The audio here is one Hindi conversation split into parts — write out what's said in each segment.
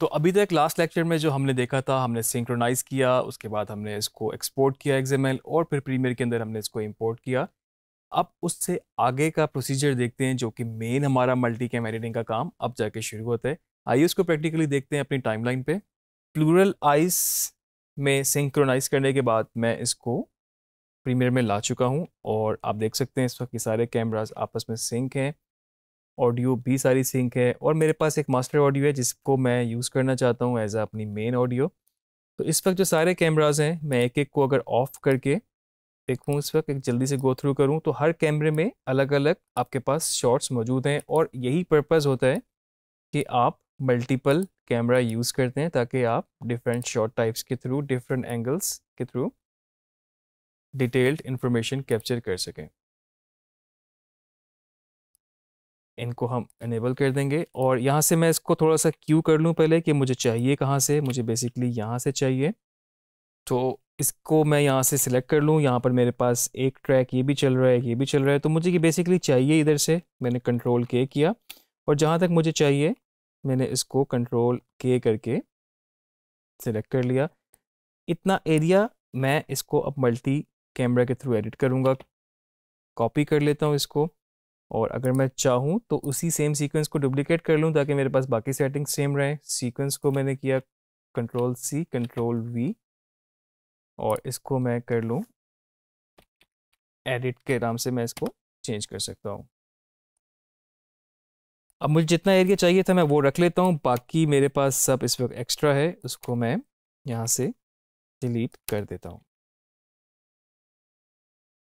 तो अभी तक लास्ट लेक्चर में जो हमने देखा था हमने सिंक्रोनाइज़ किया उसके बाद हमने इसको एक्सपोर्ट किया एग्जामल और फिर प्रीमियर के अंदर हमने इसको इम्पोर्ट किया अब उससे आगे का प्रोसीजर देखते हैं जो कि मेन हमारा मल्टी कैम एडिटिंग का काम अब जाके शुरू होता है आइए उसको प्रैक्टिकली देखते हैं अपनी टाइमलाइन पे प्लूरल आइस में सिंक्रोनाइज करने के बाद मैं इसको प्रीमियर में ला चुका हूँ और आप देख सकते हैं इस वक्त के सारे कैमराज आपस में सिंक हैं ऑडियो भी सारी सिंक है और मेरे पास एक मास्टर ऑडियो है जिसको मैं यूज़ करना चाहता हूँ एज अ अपनी मेन ऑडियो तो इस वक्त जो सारे कैमराज हैं मैं एक एक को अगर ऑफ़ करके देखूँ इस वक्त एक जल्दी से गो थ्रू करूँ तो हर कैमरे में अलग अलग आपके पास शॉट्स मौजूद हैं और यही पर्पज़ होता है कि आप मल्टीपल कैमरा यूज़ करते हैं ताकि आप डिफरेंट शॉट टाइप्स के थ्रू डिफरेंट एंगल्स के थ्रू डिटेल्ड इन्फॉर्मेशन कैप्चर कर सकें इनको हम इनेबल कर देंगे और यहाँ से मैं इसको थोड़ा सा क्यू कर लूँ पहले कि मुझे चाहिए कहाँ से मुझे बेसिकली यहाँ से चाहिए तो इसको मैं यहाँ से सिलेक्ट कर लूँ यहाँ पर मेरे पास एक ट्रैक ये भी चल रहा है ये भी चल रहा है तो मुझे ये बेसिकली चाहिए इधर से मैंने कंट्रोल के किया और जहाँ तक मुझे चाहिए मैंने इसको कंट्रोल के करके सिलेक्ट कर लिया इतना एरिया मैं इसको अब मल्टी कैमरा के थ्रू एडिट करूँगा कॉपी कर लेता हूँ इसको और अगर मैं चाहूँ तो उसी सेम सीक्वेंस को डुप्लिकेट कर लूँ ताकि मेरे पास बाकी सेटिंग्स सेम रहें सीक्वेंस को मैंने किया कंट्रोल सी कंट्रोल वी और इसको मैं कर लूँ एडिट के नाम से मैं इसको चेंज कर सकता हूँ अब मुझे जितना एरिया चाहिए था मैं वो रख लेता हूँ बाकी मेरे पास सब इस वक्त एक्स्ट्रा है उसको मैं यहाँ से डिलीट कर देता हूँ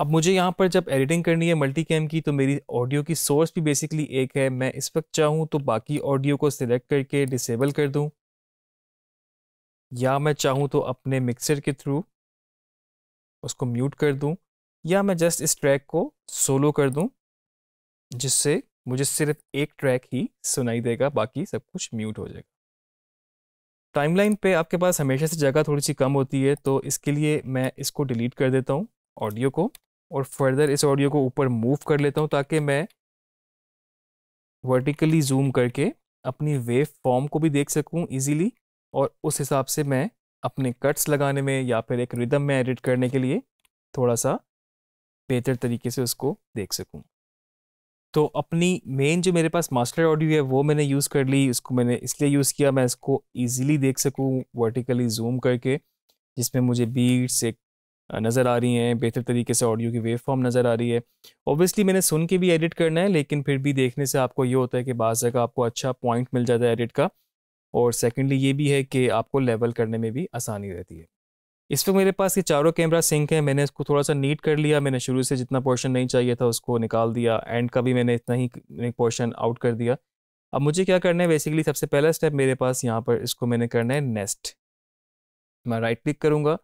अब मुझे यहाँ पर जब एडिटिंग करनी है मल्टी कैम की तो मेरी ऑडियो की सोर्स भी बेसिकली एक है मैं इस वक्त चाहूँ तो बाकी ऑडियो को सिलेक्ट करके डिसेबल कर दूँ या मैं चाहूँ तो अपने मिक्सर के थ्रू उसको म्यूट कर दूँ या मैं जस्ट इस ट्रैक को सोलो कर दूँ जिससे मुझे सिर्फ एक ट्रैक ही सुनाई देगा बाकी सब कुछ म्यूट हो जाएगा टाइमलाइन पे आपके पास हमेशा से जगह थोड़ी सी कम होती है तो इसके लिए मैं इसको डिलीट कर देता हूँ ऑडियो को और फर्दर इस ऑडियो को ऊपर मूव कर लेता हूँ ताकि मैं वर्टिकली जूम करके अपनी वेव फॉर्म को भी देख सकूँ ईजीली और उस हिसाब से मैं अपने कट्स लगाने में या फिर एक रिदम में एडिट करने के लिए थोड़ा सा बेहतर तरीके से उसको देख सकूँ तो अपनी मेन जो मेरे पास मास्टर ऑडियो है वो मैंने यूज़ कर ली उसको मैंने इसलिए यूज़ किया मैं इसको इजीली देख सकूँ वर्टिकली जूम करके जिसमें मुझे बीट्स एक नज़र आ रही हैं बेहतर तरीके से ऑडियो की वेव फॉर्म नज़र आ रही है ओबियसली मैंने सुन के भी एडिट करना है लेकिन फिर भी देखने से आपको ये होता है कि बाज़ जगह आपको अच्छा पॉइंट मिल जाता है एडिट का और सेकेंडली ये भी है कि आपको लेवल करने में भी आसानी रहती है इस वक्त मेरे पास ये चारों कैमरा सिंक है मैंने इसको थोड़ा सा नीट कर लिया मैंने शुरू से जितना पोर्शन नहीं चाहिए था उसको निकाल दिया एंड का भी मैंने इतना ही पोर्शन आउट कर दिया अब मुझे क्या करना है बेसिकली सबसे पहला स्टेप मेरे पास यहाँ पर इसको मैंने करना है नेस्ट मैं राइट क्लिक करूँगा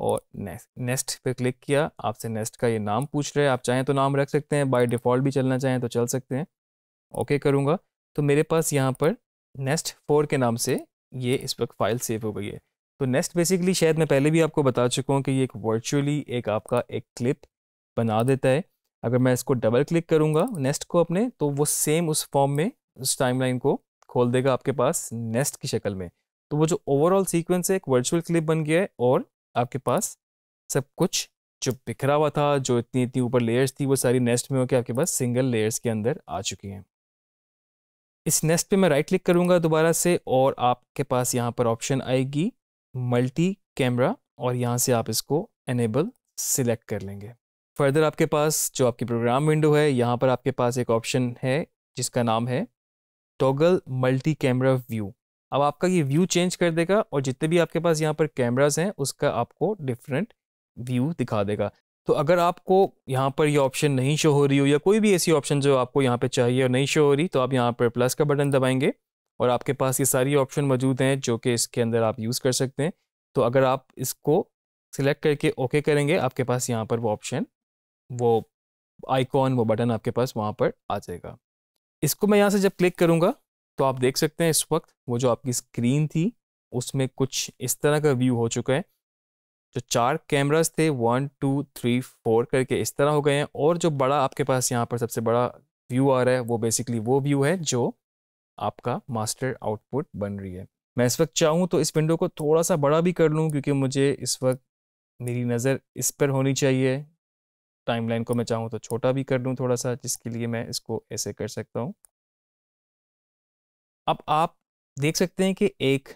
और नेक्स्ट नेक्स्ट पे क्लिक किया आपसे नेक्स्ट का ये नाम पूछ रहे हैं आप चाहें तो नाम रख सकते हैं बाय डिफ़ॉल्ट भी चलना चाहें तो चल सकते हैं ओके करूँगा तो मेरे पास यहाँ पर नेक्स्ट फोर के नाम से ये इस वक्त फाइल सेव हो गई है तो नेक्स्ट बेसिकली शायद मैं पहले भी आपको बता चुका हूँ कि ये एक वर्चुअली एक आपका एक क्लिप बना देता है अगर मैं इसको डबल क्लिक करूँगा नेक्स्ट को अपने तो वो सेम उस फॉर्म में उस टाइमलाइन को खोल देगा आपके पास नेस्ट की शक्ल में तो वो जो ओवरऑल सीक्वेंस है एक वर्चुअल क्लिप बन गया है और आपके पास सब कुछ जो बिखरा हुआ था जो इतनी इतनी ऊपर लेयर्स थी वो सारी नेस्ट में होकर आपके पास सिंगल लेयर्स के अंदर आ चुकी हैं इस नेस्ट पे मैं राइट क्लिक करूँगा दोबारा से और आपके पास यहाँ पर ऑप्शन आएगी मल्टी कैमरा और यहाँ से आप इसको एनेबल सिलेक्ट कर लेंगे फर्दर आपके पास जो आपकी प्रोग्राम विंडो है यहाँ पर आपके पास एक ऑप्शन है जिसका नाम है टॉगल मल्टी कैमरा व्यू अब आपका ये व्यू चेंज कर देगा और जितने भी आपके पास यहाँ पर कैमराज हैं उसका आपको डिफरेंट व्यू दिखा देगा तो अगर आपको यहाँ पर ये यह ऑप्शन नहीं शो हो रही हो या कोई भी ऐसी ऑप्शन जो आपको यहाँ पर चाहिए और नहीं शो हो रही तो आप यहाँ पर प्लस का बटन दबाएंगे और आपके पास ये सारी ऑप्शन मौजूद हैं जो कि इसके अंदर आप यूज़ कर सकते हैं तो अगर आप इसको सिलेक्ट करके ओके करेंगे आपके पास यहाँ पर वो ऑप्शन वो आइकॉन वो बटन आपके पास वहाँ पर आ जाएगा इसको मैं यहाँ से जब क्लिक करूँगा तो आप देख सकते हैं इस वक्त वो जो आपकी स्क्रीन थी उसमें कुछ इस तरह का व्यू हो चुका है जो चार कैमरास थे वन टू थ्री फोर करके इस तरह हो गए हैं और जो बड़ा आपके पास यहाँ पर सबसे बड़ा व्यू आ रहा है वो बेसिकली वो व्यू है जो आपका मास्टर आउटपुट बन रही है मैं इस वक्त चाहूँ तो इस विंडो को थोड़ा सा बड़ा भी कर लूँ क्योंकि मुझे इस वक्त मेरी नज़र इस पर होनी चाहिए टाइमलाइन को मैं चाहूँ तो छोटा भी कर लूँ थोड़ा सा जिसके लिए मैं इसको ऐसे कर सकता हूँ अब आप देख सकते हैं कि एक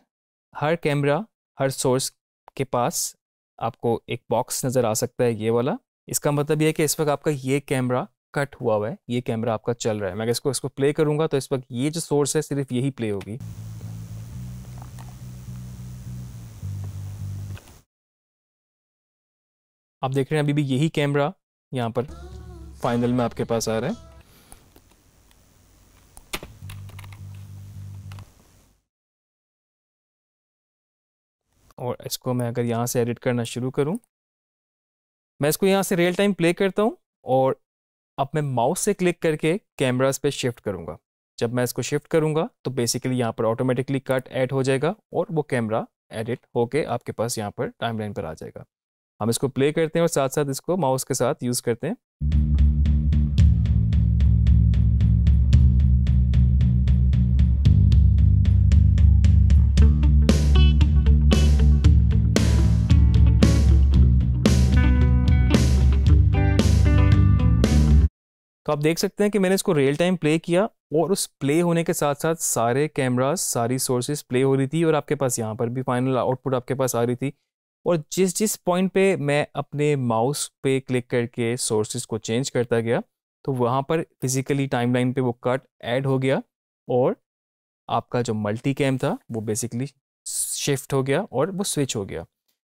हर कैमरा हर सोर्स के पास आपको एक बॉक्स नज़र आ सकता है ये वाला इसका मतलब यह है कि इस वक्त आपका ये कैमरा कट हुआ हुआ है ये कैमरा आपका चल रहा है मैं इसको इसको प्ले करूँगा तो इस वक्त ये जो सोर्स है सिर्फ यही प्ले होगी आप देख रहे हैं अभी भी यही कैमरा यहाँ पर फाइनल में आपके पास आ रहा है और इसको मैं अगर यहाँ से एडिट करना शुरू करूँ मैं इसको यहाँ से रियल टाइम प्ले करता हूँ और अब मैं माउस से क्लिक करके कैमराज पे शिफ्ट करूँगा जब मैं इसको शिफ्ट करूँगा तो बेसिकली यहाँ पर ऑटोमेटिकली कट ऐड हो जाएगा और वो कैमरा एडिट होके आपके पास यहाँ पर टाइमलाइन पर आ जाएगा हम इसको प्ले करते हैं और साथ साथ इसको माउस के साथ यूज़ करते हैं तो आप देख सकते हैं कि मैंने इसको रियल टाइम प्ले किया और उस प्ले होने के साथ साथ सारे कैमराज सारी सोर्सेज प्ले हो रही थी और आपके पास यहाँ पर भी फाइनल आउटपुट आपके पास आ रही थी और जिस जिस पॉइंट पे मैं अपने माउस पे क्लिक करके सोर्सेज को चेंज करता गया तो वहाँ पर फिजिकली टाइमलाइन पे वो कट ऐड हो गया और आपका जो मल्टी कैम था वो बेसिकली शिफ्ट हो गया और वो स्विच हो गया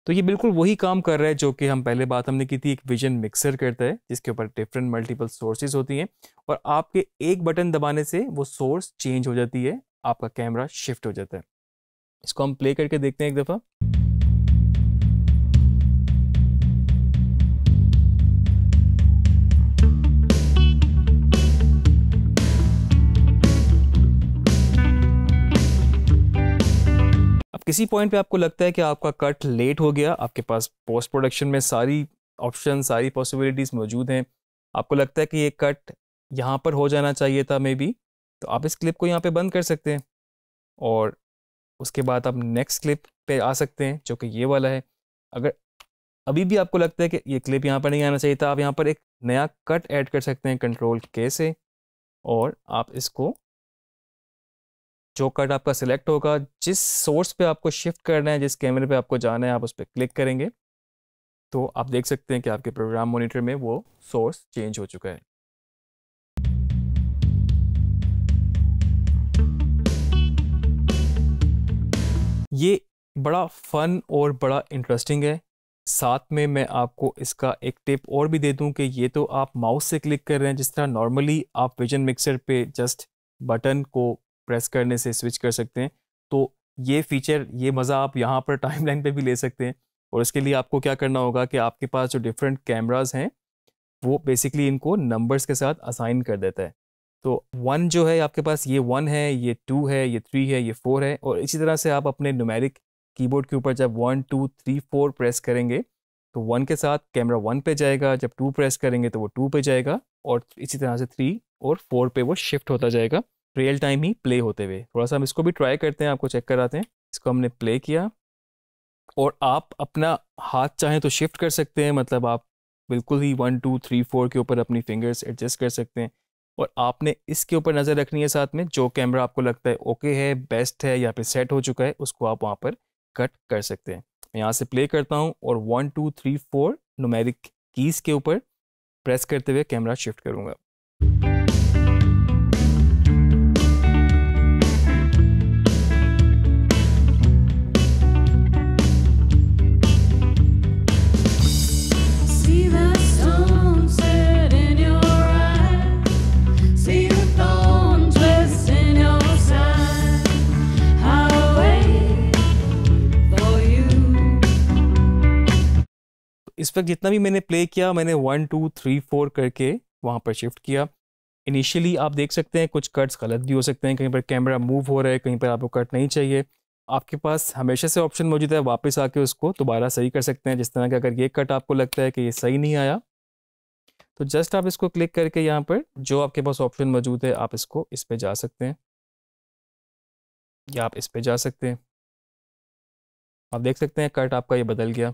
तो ये बिल्कुल वही काम कर रहा है जो कि हम पहले बात हमने की थी एक विजन मिक्सर करता है जिसके ऊपर डिफरेंट मल्टीपल सोर्सेज होती हैं और आपके एक बटन दबाने से वो सोर्स चेंज हो जाती है आपका कैमरा शिफ्ट हो जाता है इसको हम प्ले करके देखते हैं एक दफ़ा किसी पॉइंट पे आपको लगता है कि आपका कट लेट हो गया आपके पास पोस्ट प्रोडक्शन में सारी ऑप्शन सारी पॉसिबिलिटीज़ मौजूद हैं आपको लगता है कि ये कट यहाँ पर हो जाना चाहिए था मे बी तो आप इस क्लिप को यहाँ पे बंद कर सकते हैं और उसके बाद आप नेक्स्ट क्लिप पे आ सकते हैं जो कि ये वाला है अगर अभी भी आपको लगता है कि ये क्लिप यहाँ पर नहीं आना चाहिए था आप यहाँ पर एक नया कट ऐड कर सकते हैं कंट्रोल के से और आप इसको जो कट आपका सिलेक्ट होगा जिस सोर्स पे आपको शिफ्ट करना है जिस कैमरे पे आपको जाना है आप उस पर क्लिक करेंगे तो आप देख सकते हैं कि आपके प्रोग्राम मॉनिटर में वो सोर्स चेंज हो चुका है ये बड़ा फन और बड़ा इंटरेस्टिंग है साथ में मैं आपको इसका एक टिप और भी दे दूं कि ये तो आप माउस से क्लिक कर रहे हैं जिस तरह नॉर्मली आप विजन मिक्सर पे जस्ट बटन को प्रेस करने से स्विच कर सकते हैं तो ये फीचर ये मज़ा आप यहाँ पर टाइमलाइन पे भी ले सकते हैं और इसके लिए आपको क्या करना होगा कि आपके पास जो डिफरेंट कैमराज हैं वो बेसिकली इनको नंबर्स के साथ असाइन कर देता है तो वन जो है आपके पास ये वन है ये टू है ये थ्री है ये फोर है और इसी तरह से आप अपने नुमेरिक कीबोर्ड के ऊपर जब one two three four press करेंगे तो वन के साथ कैमरा वन पे जाएगा जब टू प्रेस करेंगे तो वो टू पे जाएगा और इसी तरह से थ्री और फोर पे वो शिफ्ट होता जाएगा रियल टाइम ही प्ले होते हुए थोड़ा सा हम इसको भी ट्राई करते हैं आपको चेक कराते हैं इसको हमने प्ले किया और आप अपना हाथ चाहें तो शिफ्ट कर सकते हैं मतलब आप बिल्कुल ही वन टू थ्री फोर के ऊपर अपनी फिंगर्स एडजस्ट कर सकते हैं और आपने इसके ऊपर नज़र रखनी है साथ में जो कैमरा आपको लगता है ओके है बेस्ट है या फिर सेट हो चुका है उसको आप वहाँ पर कट कर सकते हैं मैं यहाँ से प्ले करता हूँ और one two three four numeric keys के ऊपर प्रेस करते हुए कैमरा शिफ्ट करूँगा तक जितना भी मैंने प्ले किया मैंने वन टू थ्री फोर करके वहाँ पर शिफ्ट किया इनिशियली आप देख सकते हैं कुछ कट्स गलत भी हो सकते हैं कहीं पर कैमरा मूव हो रहा है कहीं पर आपको कट नहीं चाहिए आपके पास हमेशा से ऑप्शन मौजूद है वापस आके उसको दोबारा सही कर सकते हैं जिस तरह का अगर ये कट आपको लगता है कि ये सही नहीं आया तो जस्ट आप इसको क्लिक करके यहाँ पर जो आपके पास ऑप्शन मौजूद है आप इसको इस पर जा सकते हैं या आप इस पर जा सकते हैं आप देख सकते हैं कट आपका ये बदल गया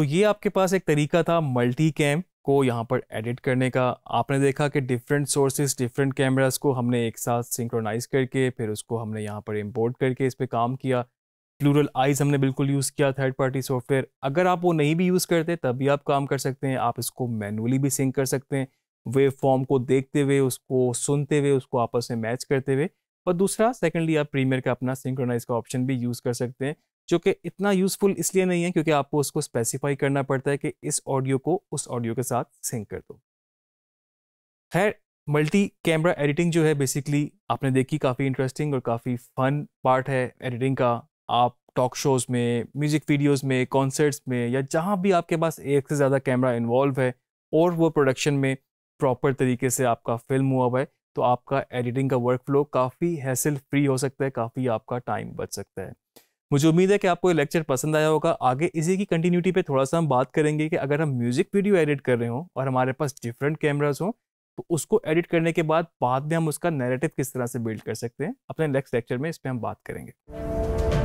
तो ये आपके पास एक तरीका था मल्टी कैम को यहाँ पर एडिट करने का आपने देखा कि डिफरेंट सोर्सेज डिफरेंट कैमरास को हमने एक साथ सिंक्रोनाइज करके फिर उसको हमने यहाँ पर इम्पोर्ट करके इस पर काम किया प्लूरल आइज हमने बिल्कुल यूज़ किया थर्ड पार्टी सॉफ्टवेयर अगर आप वो नहीं भी यूज़ करते तब भी आप काम कर सकते हैं आप इसको मैनुअली भी सिंक कर सकते हैं वे फॉर्म को देखते हुए उसको सुनते हुए उसको आपस में मैच करते हुए और दूसरा सेकेंडली आप प्रीमियर का अपना सिंक्रोनाइज का ऑप्शन भी यूज़ कर सकते हैं जो कि इतना यूज़फुल इसलिए नहीं है क्योंकि आपको उसको स्पेसिफाई करना पड़ता है कि इस ऑडियो को उस ऑडियो के साथ सिंक कर दो खैर मल्टी कैमरा एडिटिंग जो है बेसिकली आपने देखी काफ़ी इंटरेस्टिंग और काफ़ी फन पार्ट है एडिटिंग का आप टॉक शोज़ में म्यूज़िक वीडियोज़ में कॉन्सर्ट्स में या जहाँ भी आपके पास एक से ज़्यादा कैमरा इन्वॉल्व है और वो प्रोडक्शन में प्रॉपर तरीके से आपका फिल्म हुआ हुआ है तो आपका एडिटिंग का वर्क फ्लो काफ़ी हैसिल फ्री हो सकता है काफ़ी आपका टाइम बच सकता है मुझे उम्मीद है कि आपको ये लेक्चर पसंद आया होगा आगे इसी की कंटिन्यूटी पे थोड़ा सा हम बात करेंगे कि अगर हम म्यूज़िक वीडियो एडिट कर रहे हों और हमारे पास डिफरेंट कैमराज हों तो उसको एडिट करने के बाद बाद में हम उसका नैरेटिव किस तरह से बिल्ड कर सकते हैं अपने नेक्स्ट लेक्चर में इस पर हम बात करेंगे